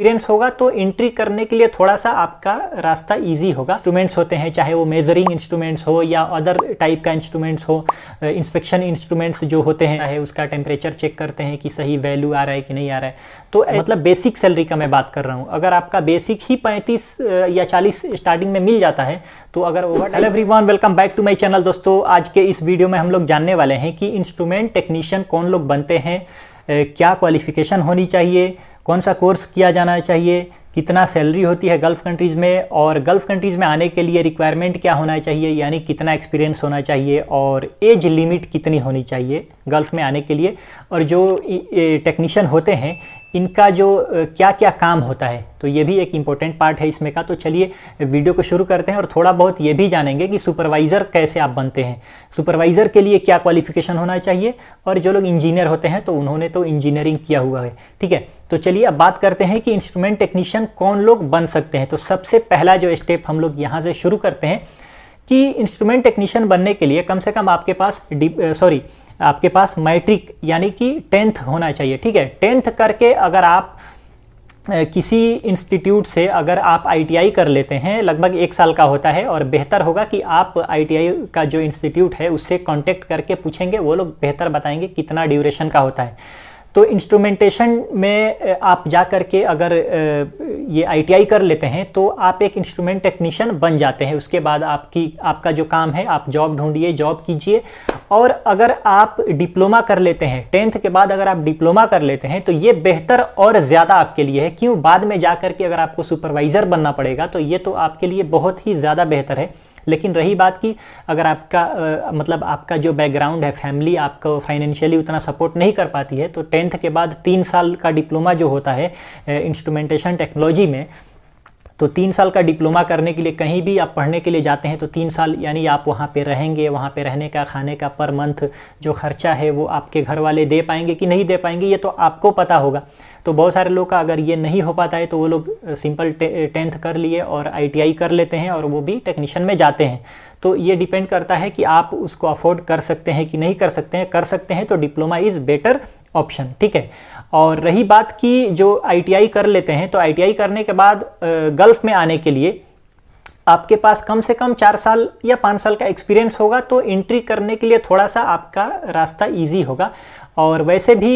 experience होगा तो entry करने के लिए थोड़ा सा आपका रास्ता इजी होगा इंस्ट्रूमेंट्स होते हैं चाहे वो मेजरिंग इंस्ट्रूमेंट्स हो या अदर टाइप का इंस्ट्रूमेंट्स हो इंस्पेक्शन इंस्ट्रूमेंट्स जो होते हैं चाहे उसका टेम्परेचर चेक करते हैं कि सही वैल्यू आ रहा है कि नहीं आ रहा है तो मतलब बेसिक सैलरी का मैं बात कर रहा हूँ अगर आपका बेसिक ही पैंतीस या चालीस स्टार्टिंग में मिल जाता है तो अगर over hello every welcome back to my channel दोस्तों आज के इस वीडियो में हम लोग जानने वाले हैं कि इंस्ट्रूमेंट टेक्नीशियन कौन लोग बनते हैं क्या क्वालिफ़िकेशन होनी चाहिए कौन सा कोर्स किया जाना चाहिए कितना सैलरी होती है गल्फ़ कंट्रीज़ में और गल्फ़ कंट्रीज़ में आने के लिए रिक्वायरमेंट क्या होना चाहिए यानी कितना एक्सपीरियंस होना चाहिए और एज लिमिट कितनी होनी चाहिए गल्फ़ में आने के लिए और जो टेक्नीशियन होते हैं इनका जो क्या क्या काम होता है तो ये भी एक इम्पोर्टेंट पार्ट है इसमें का तो चलिए वीडियो को शुरू करते हैं और थोड़ा बहुत ये भी जानेंगे कि सुपरवाइज़र कैसे आप बनते हैं सुपरवाइज़र के लिए क्या क्वालिफिकेशन होना चाहिए और जो लोग इंजीनियर होते हैं तो उन्होंने तो इंजीनियरिंग किया हुआ है ठीक है तो चलिए अब बात करते हैं कि इंस्ट्रूमेंट टेक्नीशियन कौन लोग बन सकते हैं तो सबसे पहला जो स्टेप हम लोग यहाँ से शुरू करते हैं कि इंस्ट्रूमेंट टेक्नीशियन बनने के लिए कम से कम आपके पास सॉरी आपके पास मैट्रिक यानी कि टेंथ होना चाहिए ठीक है टेंथ करके अगर आप किसी इंस्टीट्यूट से अगर आप आईटीआई कर लेते हैं लगभग एक साल का होता है और बेहतर होगा कि आप आईटीआई का जो इंस्टीट्यूट है उससे कांटेक्ट करके पूछेंगे वो लोग बेहतर बताएंगे कितना ड्यूरेशन का होता है तो इंस्ट्रूमेंटेशन में आप जा कर के अगर ये आईटीआई कर लेते हैं तो आप एक इंस्ट्रूमेंट टेक्नीशियन बन जाते हैं उसके बाद आपकी आपका जो काम है आप जॉब ढूंढिए जॉब कीजिए और अगर आप डिप्लोमा कर लेते हैं टेंथ के बाद अगर आप डिप्लोमा कर लेते हैं तो ये बेहतर और ज़्यादा आपके लिए है क्यों बाद में जा कर के अगर आपको सुपरवाइज़र बनना पड़ेगा तो ये तो आपके लिए बहुत ही ज़्यादा बेहतर है लेकिन रही बात की अगर आपका आ, मतलब आपका जो बैकग्राउंड है फैमिली आपको फाइनेंशियली उतना सपोर्ट नहीं कर पाती है तो टेंथ के बाद तीन साल का डिप्लोमा जो होता है इंस्ट्रूमेंटेशन टेक्नोलॉजी में तो तीन साल का डिप्लोमा करने के लिए कहीं भी आप पढ़ने के लिए जाते हैं तो तीन साल यानी आप वहाँ पे रहेंगे वहाँ पे रहने का खाने का पर मंथ जो खर्चा है वो आपके घर वाले दे पाएंगे कि नहीं दे पाएंगे ये तो आपको पता होगा तो बहुत सारे लोग का अगर ये नहीं हो पाता है तो वो लोग सिंपल टेंथ कर लिए और आई कर लेते हैं और वो भी टेक्नीशियन में जाते हैं तो ये डिपेंड करता है कि आप उसको अफोर्ड कर सकते हैं कि नहीं कर सकते हैं कर सकते हैं तो डिप्लोमा इज़ बेटर ऑप्शन ठीक है और रही बात की जो आईटीआई कर लेते हैं तो आईटीआई करने के बाद गल्फ़ में आने के लिए आपके पास कम से कम चार साल या पाँच साल का एक्सपीरियंस होगा तो एंट्री करने के लिए थोड़ा सा आपका रास्ता इजी होगा और वैसे भी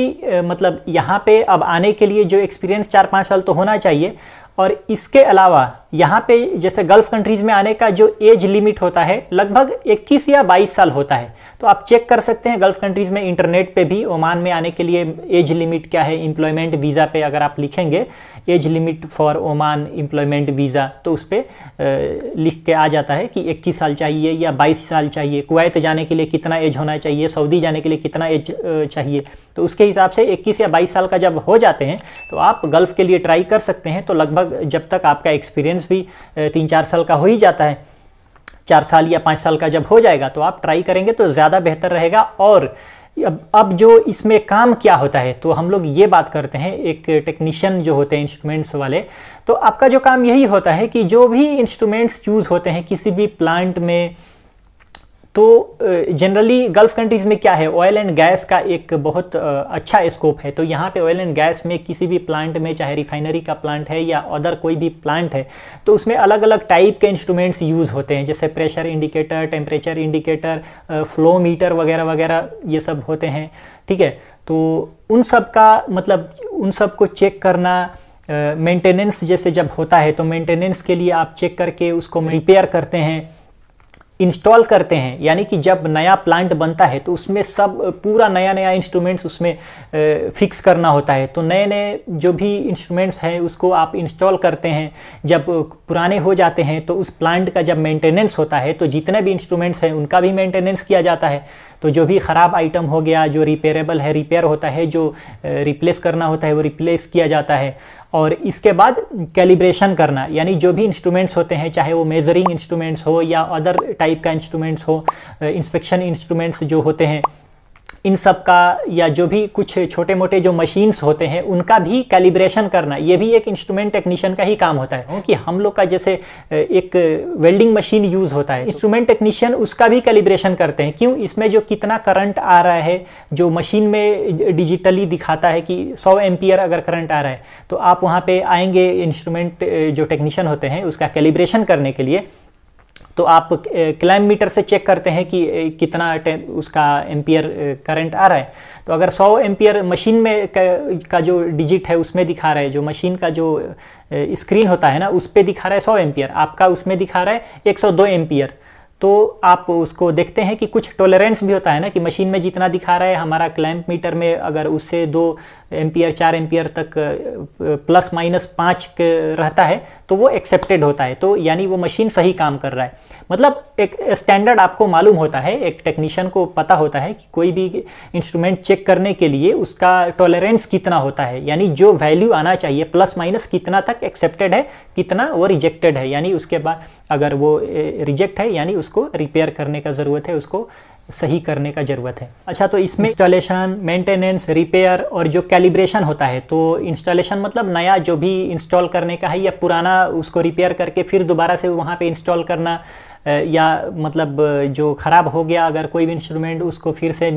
मतलब यहाँ पे अब आने के लिए जो एक्सपीरियंस चार पाँच साल तो होना चाहिए और इसके अलावा यहाँ पे जैसे गल्फ कंट्रीज में आने का जो एज लिमिट होता है लगभग 21 या 22 साल होता है तो आप चेक कर सकते हैं गल्फ कंट्रीज में इंटरनेट पे भी ओमान में आने के लिए एज लिमिट क्या है एम्प्लॉयमेंट वीज़ा पे अगर आप लिखेंगे age limit for Oman employment visa तो उस पर लिख के आ जाता है कि इक्कीस साल चाहिए या बाईस साल चाहिए कुवैत जाने के लिए कितना एज होना चाहिए सऊदी जाने के लिए कितना एज चाहिए तो उसके हिसाब से इक्कीस या बाईस साल का जब हो जाते हैं तो आप गल्फ के लिए ट्राई कर सकते हैं तो लगभग जब तक आपका एक्सपीरियंस डिफरेंस भी तीन चार साल का हो ही जाता है चार साल या पाँच साल का जब हो जाएगा तो आप ट्राई करेंगे तो ज़्यादा बेहतर रहेगा और अब अब जो इसमें काम क्या होता है तो हम लोग ये बात करते हैं एक टेक्नीशियन जो होते हैं इंस्ट्रूमेंट्स वाले तो आपका जो काम यही होता है कि जो भी इंस्ट्रूमेंट्स यूज़ होते हैं किसी भी प्लांट में तो जनरली गल्फ़ कंट्रीज़ में क्या है ऑयल एंड गैस का एक बहुत अच्छा स्कोप है तो यहाँ पे ऑयल एंड गैस में किसी भी प्लांट में चाहे रिफाइनरी का प्लांट है या अदर कोई भी प्लांट है तो उसमें अलग अलग टाइप के इंस्ट्रूमेंट्स यूज़ होते हैं जैसे pressure indicator temperature indicator flow meter वगैरह वगैरह ये सब होते हैं ठीक है तो उन सब का मतलब उन सब को चेक करना मेंटेनेंस जैसे जब होता है तो मेंटेनेंस के लिए आप चेक करके उसको रिपेयर करते हैं इंस्टॉल करते हैं यानी कि जब नया प्लांट बनता है तो उसमें सब पूरा नया नया इंस्ट्रूमेंट्स उसमें फिक्स करना होता है तो नए नए जो भी इंस्ट्रूमेंट्स हैं उसको आप इंस्टॉल करते हैं जब पुराने हो जाते हैं तो उस प्लांट का जब मेंटेनेंस होता है तो जितने भी इंस्ट्रूमेंट्स हैं उनका भी मेंटेनेंस किया जाता है तो जो भी ख़राब आइटम हो गया जो रिपेयरेबल है रिपेयर होता है जो रिप्लेस करना होता है वो रिप्लेस किया जाता है और इसके बाद कैलिब्रेशन करना यानी जो भी इंस्ट्रूमेंट्स होते हैं चाहे वो मेजरिंग इंस्ट्रूमेंट्स हो या अदर टाइप का इंस्ट्रूमेंट्स हो इंस्पेक्शन इंस्ट्रूमेंट्स जो होते हैं इन सब का या जो भी कुछ छोटे मोटे जो मशीन्स होते हैं उनका भी कैलिब्रेशन करना ये भी एक इंस्ट्रूमेंट टेक्नीशियन का ही काम होता है कि हम लोग का जैसे एक वेल्डिंग मशीन यूज़ होता है इंस्ट्रूमेंट टेक्नीशियन उसका भी कैलिब्रेशन करते हैं क्यों इसमें जो कितना करंट आ रहा है जो मशीन में डिजिटली दिखाता है कि सौ एम्पियर अगर करंट आ रहा है तो आप वहाँ पर आएंगे इंस्ट्रूमेंट जो टेक्नीशियन होते हैं उसका कैलिब्रेशन करने के लिए तो आप क्लाइम मीटर से चेक करते हैं कि कितना उसका एम्पियर करंट आ रहा है तो अगर 100 एम्पियर मशीन में का जो डिजिट है उसमें दिखा रहा है जो मशीन का जो स्क्रीन होता है ना उस पर दिखा रहा है 100 एम्पियर आपका उसमें दिखा रहा है 102 एम्पियर तो आप उसको देखते हैं कि कुछ टॉलरेंस भी होता है ना कि मशीन में जितना दिखा रहा है हमारा क्लैंप मीटर में अगर उससे दो एम्पियर चार एम्पियर तक प्लस माइनस पाँच रहता है तो वो एक्सेप्टेड होता है तो यानी वो मशीन सही काम कर रहा है मतलब एक स्टैंडर्ड आपको मालूम होता है एक टेक्नीशियन को पता होता है कि कोई भी इंस्ट्रूमेंट चेक करने के लिए उसका टॉलरेंस कितना होता है यानी जो वैल्यू आना चाहिए प्लस माइनस कितना तक एक्सेप्टेड है कितना वो रिजेक्टेड है यानी उसके बाद अगर वो रिजेक्ट है यानी उस उसको रिपेयर करने का ज़रूरत है उसको सही करने का ज़रूरत है अच्छा तो इसमें इंस्टॉलेशन मेंटेनेंस रिपेयर और जो कैलिब्रेशन होता है तो इंस्टॉलेशन मतलब नया जो भी इंस्टॉल करने का है या पुराना उसको रिपेयर करके फिर दोबारा से वहाँ पे इंस्टॉल करना या मतलब जो ख़राब हो गया अगर कोई भी इंस्ट्रूमेंट उसको फिर से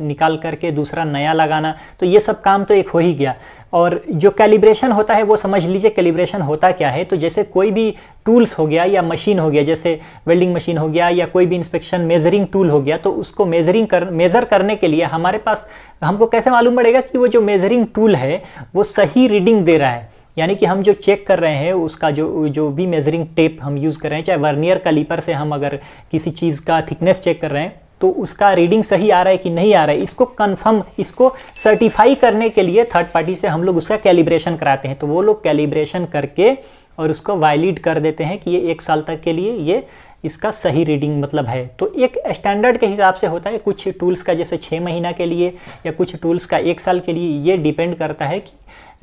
निकाल करके दूसरा नया लगाना तो ये सब काम तो एक हो ही गया और जो कैलिब्रेशन होता है वो समझ लीजिए कैलिब्रेशन होता क्या है तो जैसे कोई भी टूल्स हो गया या मशीन हो गया जैसे वेल्डिंग मशीन हो गया या कोई भी इंस्पेक्शन मेजरिंग टूल हो गया तो उसको मेजरिंग कर मेज़र करने के लिए हमारे पास हमको कैसे मालूम पड़ेगा कि वो जो मेजरिंग टूल है वो सही रीडिंग दे रहा है यानी कि हम जो चेक कर रहे हैं उसका जो जो भी मेजरिंग टेप हम यूज़ कर रहे हैं चाहे वर्नियर कलीपर से हम अगर किसी चीज़ का थिकनेस चेक कर रहे हैं तो उसका रीडिंग सही आ रहा है कि नहीं आ रहा है इसको कंफर्म इसको सर्टिफाई करने के लिए थर्ड पार्टी से हम लोग उसका कैलिब्रेशन कराते हैं तो वो लोग कैलिब्रेशन करके और उसको वायलेट कर देते हैं कि ये एक साल तक के लिए ये इसका सही रीडिंग मतलब है तो एक स्टैंडर्ड के हिसाब से होता है कुछ टूल्स का जैसे छः महीना के लिए या कुछ टूल्स का एक साल के लिए ये डिपेंड करता है कि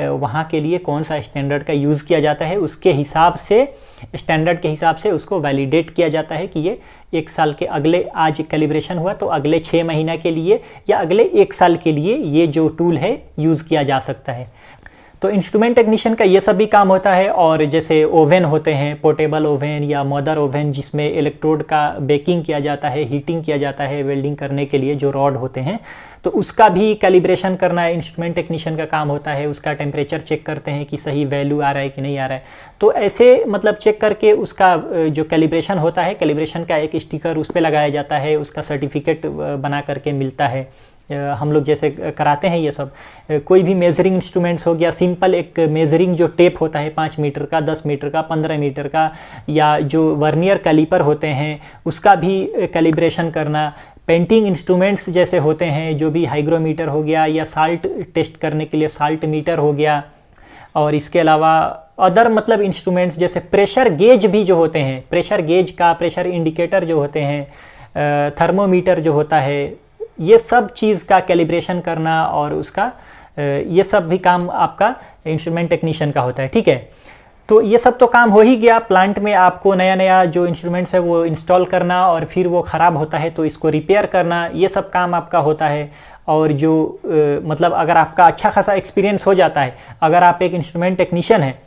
वहाँ के लिए कौन सा स्टैंडर्ड का यूज़ किया जाता है उसके हिसाब से स्टैंडर्ड के हिसाब से उसको वैलिडेट किया जाता है कि ये एक साल के अगले आज कैलिब्रेशन हुआ तो अगले छः महीना के लिए या अगले एक साल के लिए ये जो टूल है यूज़ किया जा सकता है तो इंस्ट्रूमेंट टेक्नीशियन का ये सब भी काम होता है और जैसे ओवन होते हैं पोर्टेबल ओवन या मदर ओवन जिसमें इलेक्ट्रोड का बेकिंग किया जाता है हीटिंग किया जाता है वेल्डिंग करने के लिए जो रॉड होते हैं तो उसका भी कैलिब्रेशन करना इंस्ट्रूमेंट टेक्नीशियन का काम होता है उसका टेम्परेचर चेक करते हैं कि सही वैल्यू आ रहा है कि नहीं आ रहा है तो ऐसे मतलब चेक करके उसका जो कैलिब्रेशन होता है कैलिब्रेशन का एक स्टिकर उस पर लगाया जाता है उसका सर्टिफिकेट बना करके मिलता है हम लोग जैसे कराते हैं ये सब कोई भी मेजरिंग इंस्ट्रूमेंट्स हो गया सिंपल एक मेजरिंग जो टेप होता है पाँच मीटर का दस मीटर का पंद्रह मीटर का या जो वर्नियर कैलिपर होते हैं उसका भी कैलिब्रेशन करना पेंटिंग इंस्ट्रूमेंट्स जैसे होते हैं जो भी हाइग्रोमीटर हो गया या साल्ट टेस्ट करने के लिए साल्ट मीटर हो गया और इसके अलावा अदर मतलब इंस्ट्रूमेंट्स जैसे प्रेशर गेज भी जो होते हैं प्रेशर गेज का प्रेशर इंडिकेटर जो होते हैं थर्मोमीटर जो होता है ये सब चीज़ का कैलिब्रेशन करना और उसका ये सब भी काम आपका इंस्ट्रूमेंट टेक्नीशियन का होता है ठीक है तो ये सब तो काम हो ही गया प्लांट में आपको नया नया जो इंस्ट्रूमेंट्स है वो इंस्टॉल करना और फिर वो ख़राब होता है तो इसको रिपेयर करना ये सब काम आपका होता है और जो मतलब अगर आपका अच्छा खासा एक्सपीरियंस हो जाता है अगर आप एक इंस्ट्रूमेंट टेक्नीशियन है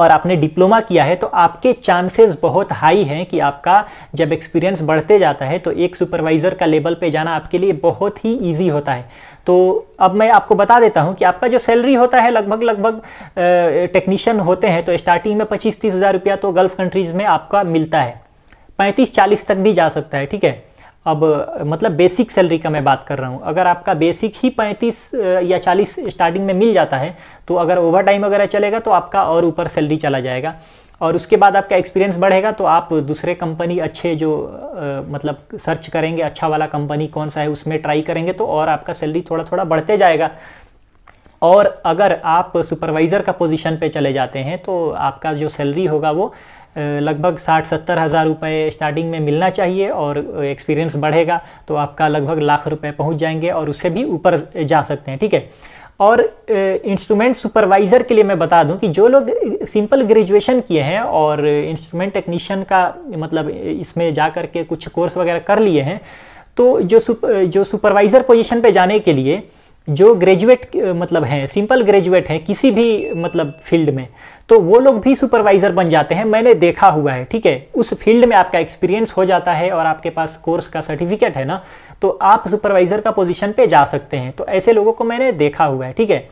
और आपने डिप्लोमा किया है तो आपके चांसेस बहुत हाई हैं कि आपका जब एक्सपीरियंस बढ़ते जाता है तो एक सुपरवाइज़र का लेवल पे जाना आपके लिए बहुत ही इजी होता है तो अब मैं आपको बता देता हूँ कि आपका जो सैलरी होता है लगभग लगभग टेक्नीशियन होते हैं तो स्टार्टिंग में पच्चीस तीस हज़ार रुपया तो गल्फ़ कंट्रीज़ में आपका मिलता है पैंतीस चालीस तक भी जा सकता है ठीक है अब मतलब बेसिक सैलरी का मैं बात कर रहा हूँ अगर आपका बेसिक ही 35 या 40 स्टार्टिंग में मिल जाता है तो अगर ओवर टाइम वगैरह चलेगा तो आपका और ऊपर सैलरी चला जाएगा और उसके बाद आपका एक्सपीरियंस बढ़ेगा तो आप दूसरे कंपनी अच्छे जो आ, मतलब सर्च करेंगे अच्छा वाला कंपनी कौन सा है उसमें ट्राई करेंगे तो और आपका सैलरी थोड़ा थोड़ा बढ़ते जाएगा और अगर आप सुपरवाइज़र का पोजीशन पे चले जाते हैं तो आपका जो सैलरी होगा वो लगभग साठ सत्तर हज़ार रुपये स्टार्टिंग में मिलना चाहिए और एक्सपीरियंस बढ़ेगा तो आपका लगभग लाख रुपए पहुंच जाएंगे और उससे भी ऊपर जा सकते हैं ठीक है और इंस्ट्रूमेंट सुपरवाइज़र के लिए मैं बता दूं कि जो लोग सिंपल ग्रेजुएशन किए हैं और इंस्ट्रूमेंट टेक्नीशियन का मतलब इसमें जा कर के कुछ कोर्स वगैरह कर लिए हैं तो जो सुप, जो सुपरवाइज़र पोजीशन पे जाने के लिए जो ग्रेजुएट मतलब हैं सिंपल ग्रेजुएट हैं किसी भी मतलब फील्ड में तो वो लोग भी सुपरवाइज़र बन जाते हैं मैंने देखा हुआ है ठीक है उस फील्ड में आपका एक्सपीरियंस हो जाता है और आपके पास कोर्स का सर्टिफिकेट है ना तो आप सुपरवाइज़र का पोजीशन पे जा सकते हैं तो ऐसे लोगों को मैंने देखा हुआ है ठीक है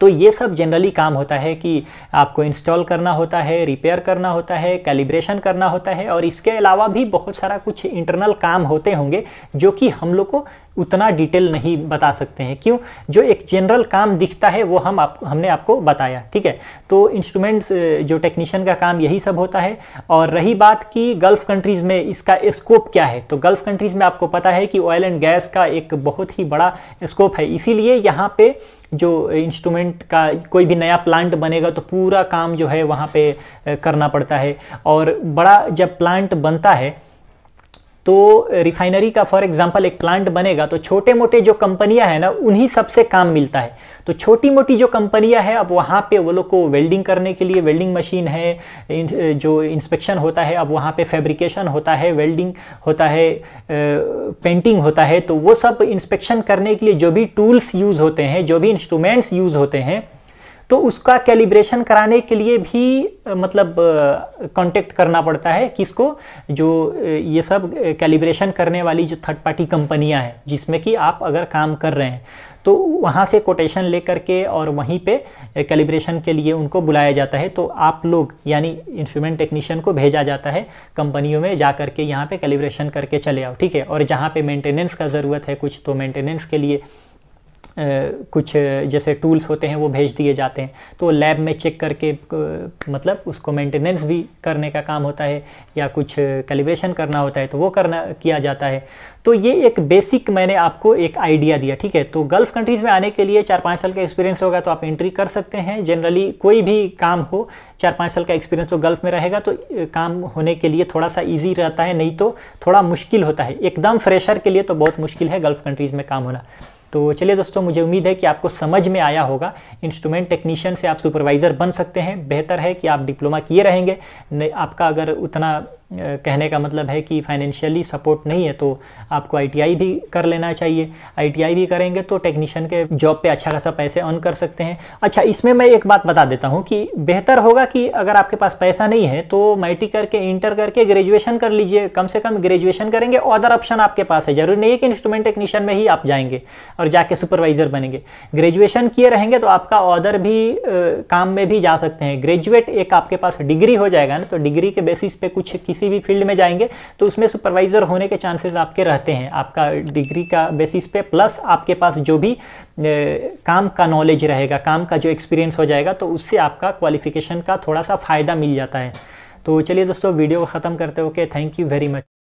तो ये सब जनरली काम होता है कि आपको इंस्टॉल करना होता है रिपेयर करना होता है कैलिब्रेशन करना होता है और इसके अलावा भी बहुत सारा कुछ इंटरनल काम होते होंगे जो कि हम लोग को उतना डिटेल नहीं बता सकते हैं क्यों जो एक जनरल काम दिखता है वो हम आप हमने आपको बताया ठीक है तो इंस्ट्रूमेंट्स जो टेक्नीशियन का काम यही सब होता है और रही बात कि गल्फ़ कंट्रीज़ में इसका स्कोप क्या है तो गल्फ़ कंट्रीज़ में आपको पता है कि ऑयल एंड गैस का एक बहुत ही बड़ा स्कोप है इसीलिए यहाँ पे जो इंस्ट्रूमेंट का कोई भी नया प्लांट बनेगा तो पूरा काम जो है वहाँ पर करना पड़ता है और बड़ा जब प्लांट बनता है तो रिफाइनरी का फॉर एग्जांपल एक प्लांट बनेगा तो छोटे मोटे जो कंपनियां हैं ना उन्हीं सबसे काम मिलता है तो छोटी मोटी जो कंपनियां हैं अब वहाँ पे वो लोग को वेल्डिंग करने के लिए वेल्डिंग मशीन है जो इंस्पेक्शन होता है अब वहाँ पे फैब्रिकेशन होता है वेल्डिंग होता है पेंटिंग होता है तो वो सब इंस्पेक्शन करने के लिए जो भी टूल्स यूज़ होते हैं जो भी इंस्ट्रूमेंट्स यूज़ होते हैं तो उसका कैलिब्रेशन कराने के लिए भी मतलब कांटेक्ट करना पड़ता है किसको जो ये सब कैलिब्रेशन करने वाली जो थर्ड पार्टी कंपनियां हैं जिसमें कि आप अगर काम कर रहे हैं तो वहाँ से कोटेशन ले करके और वहीं पे कैलिब्रेशन के लिए उनको बुलाया जाता है तो आप लोग यानी इंस्ट्रूमेंट टेक्नीशियन को भेजा जाता है कंपनियों में जा करके यहाँ पे कैलिब्रेशन करके चले आओ ठीक है और जहाँ पे मेंटेनेंस का ज़रूरत है कुछ तो मेंटेनेंस के लिए कुछ जैसे टूल्स होते हैं वो भेज दिए जाते हैं तो लैब में चेक करके मतलब उसको मेंटेनेंस भी करने का काम होता है या कुछ कैलिब्रेशन करना होता है तो वो करना किया जाता है तो ये एक बेसिक मैंने आपको एक आइडिया दिया ठीक है तो गल्फ़ कंट्रीज़ में आने के लिए चार पाँच साल का एक्सपीरियंस होगा तो आप एंट्री कर सकते हैं जनरली कोई भी काम हो चार पाँच साल का एक्सपीरियंस तो गल्फ़ में रहेगा तो काम होने के लिए थोड़ा सा ईजी रहता है नहीं तो थोड़ा मुश्किल होता है एकदम फ्रेशर के लिए तो बहुत मुश्किल है गल्फ़ कंट्रीज़ में काम होना तो चलिए दोस्तों मुझे उम्मीद है कि आपको समझ में आया होगा इंस्ट्रूमेंट टेक्नीशियन से आप सुपरवाइज़र बन सकते हैं बेहतर है कि आप डिप्लोमा किए रहेंगे आपका अगर उतना कहने का मतलब है कि फाइनेंशियली सपोर्ट नहीं है तो आपको आईटीआई भी कर लेना चाहिए आईटीआई भी करेंगे तो टेक्नीशियन के जॉब पे अच्छा खासा पैसे अर्न कर सकते हैं अच्छा इसमें मैं एक बात बता देता हूँ कि बेहतर होगा कि अगर आपके पास पैसा नहीं है तो मैट्रिक करके इंटर करके ग्रेजुएशन कर लीजिए कम से कम ग्रेजुएशन करेंगे अदर ऑप्शन आपके पास है जरूरी नहीं है कि इंस्ट्रूमेंट टेक्नीशियन में ही आप जाएंगे और जाके सुपरवाइजर बनेंगे ग्रेजुएशन किए रहेंगे तो आपका अदर भी काम में भी जा सकते हैं ग्रेजुएट एक आपके पास डिग्री हो जाएगा ना तो डिग्री के बेसिस पे कुछ किसी किसी भी फील्ड में जाएंगे तो उसमें सुपरवाइज़र होने के चांसेस आपके रहते हैं आपका डिग्री का बेसिस पे प्लस आपके पास जो भी काम का नॉलेज रहेगा काम का जो एक्सपीरियंस हो जाएगा तो उससे आपका क्वालिफिकेशन का थोड़ा सा फ़ायदा मिल जाता है तो चलिए दोस्तों वीडियो को ख़त्म करते okay thank you very much